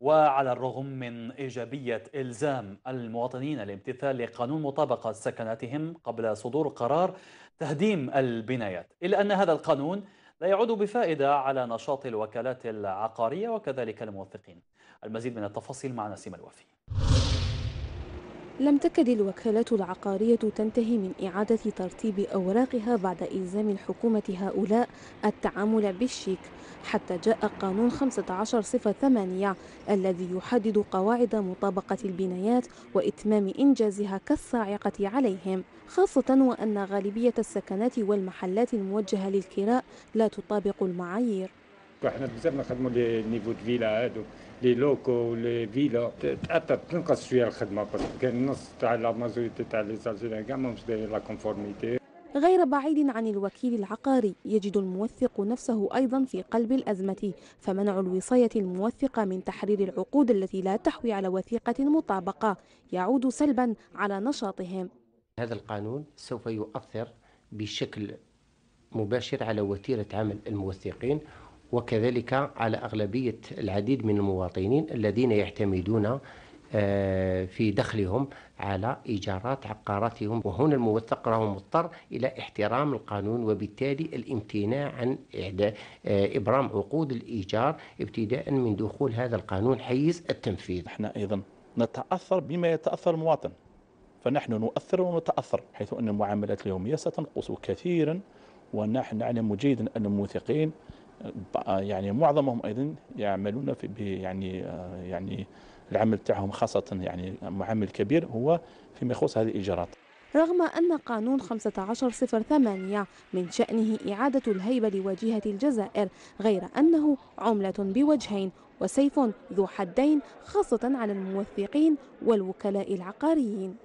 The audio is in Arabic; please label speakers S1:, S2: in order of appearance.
S1: وعلى الرغم من إيجابية إلزام المواطنين لامتثال قانون مطابقة سكناتهم قبل صدور قرار تهديم البنايات إلا أن هذا القانون لا يعود بفائدة على نشاط الوكالات العقارية وكذلك الموثقين المزيد من التفاصيل مع نسيم الوفي
S2: لم تكد الوكالات العقارية تنتهي من إعادة ترتيب أوراقها بعد إلزام الحكومة هؤلاء التعامل بالشيك حتى جاء قانون 1508 الذي يحدد قواعد مطابقة البنايات وإتمام إنجازها كالصاعقة عليهم خاصة وأن غالبية السكنات والمحلات الموجهة للكراء لا تطابق المعايير
S3: احنا بزاف نخدموا لي نيفو دو فيلا هادو لي لوكو لي فيلا تاثر تنقص شويه الخدمه باسكو كان نص تاع لا ماجوريتي تاع لي زالجيريان كاع ماهمش دايرين لا كونفورميتي
S2: غير بعيد عن الوكيل العقاري يجد الموثق نفسه أيضا في قلب الأزمة فمنع الوصاية الموثقة من تحرير العقود التي لا تحوي على وثيقة مطابقة يعود سلبا على نشاطهم
S4: هذا القانون سوف يؤثر بشكل مباشر على وتيرة عمل الموثقين وكذلك على أغلبية العديد من المواطنين الذين يعتمدون آه، في دخلهم على إيجارات عقاراتهم وهنا الموثق راه مضطر إلى احترام القانون وبالتالي الامتناع عن آه، إبرام عقود الإيجار ابتداء من دخول هذا القانون حيز التنفيذ احنا أيضا نتأثر بما يتأثر المواطن
S5: فنحن نؤثر ونتأثر حيث أن المعاملات اليومية ستنقص كثيرا ونحن نعلم جيدا أن الموثقين آه، يعني معظمهم ايضا يعملون في يعني آه، يعني العمل تاعهم خاصه يعني معامل كبير هو فيما يخص
S2: هذه الايجارات رغم أن قانون 1508 من شأنه إعادة الهيبة لواجهة الجزائر غير أنه عملة بوجهين وسيف ذو حدين خاصة على الموثقين والوكلاء العقاريين